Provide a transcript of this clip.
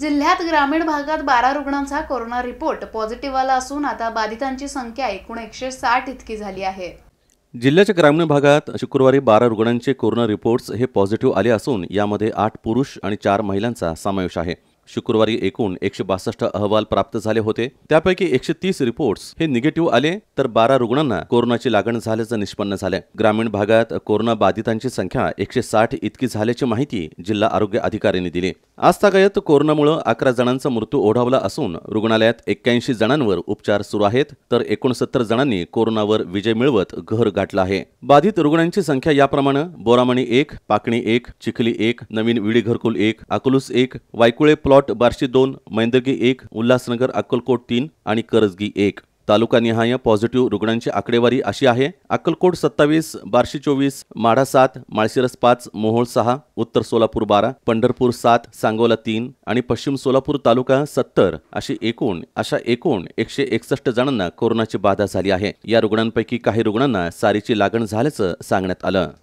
जिल्ह्यात ग्रामीण भागात बारा रुग्णांचा कोरोना रिपोर्ट पॉझिटिव्ह आला असून आता बाधितांची संख्या एकूण एकशे साठ इतकी झाली आहे जिल्ह्याच्या ग्रामीण भागात शुक्रवारी बारा रुग्णांचे कोरोना रिपोर्ट्स हे पॉझिटिव्ह आले असून यामध्ये आठ पुरुष आणि चार महिलांचा समावेश आहे शुक्रवारी एकूण एकशे बासष्ट अहवाल प्राप्त झाले होते त्यापैकी एकशे तीस रिपोर्ट्स हे निगेटिव्ह आले तर बारा रुग्णांना कोरोनाची लागण झाल्याचं निष्पन्न झाले ग्रामीण भागात कोरोना बाधितांची संख्या एकशे साठ इतकी झाल्याची माहिती जिल्हा आरोग्य अधिकाऱ्यांनी दिली आज कोरोनामुळे अकरा जणांचा मृत्यू ओढावला असून रुग्णालयात एक्क्याऐंशी जणांवर उपचार सुरू आहेत तर एकोणसत्तर जणांनी कोरोनावर विजय मिळवत घर गाठला आहे बाधित रुग्णांची संख्या याप्रमाणे बोरामणी एक पाकणी एक चिखली एक नवीन विडी घरकुल एक अकलूस एक वायकुळे प्लॉट बार्शी दोन मैंदगी एक उल्हासनगर अक्कलकोट तीन आणि करजगी एक तालुकानिहाय पॉझिटिव्ह रुग्णांची आकडेवारी अशी आहे अक्कलकोट सत्तावीस बार्शी चोवीस माढा सात माळशिरस पाच मोहोळ सहा उत्तर सोलापूर बारा पंढरपूर सात सांगोला तीन आणि पश्चिम सोलापूर तालुका सत्तर अशी एकूण अशा एकूण एकशे एकसष्ट जणांना कोरोनाची बाधा झाली आहे या रुग्णांपैकी काही रुग्णांना सारीची लागण झाल्याचं सांगण्यात आलं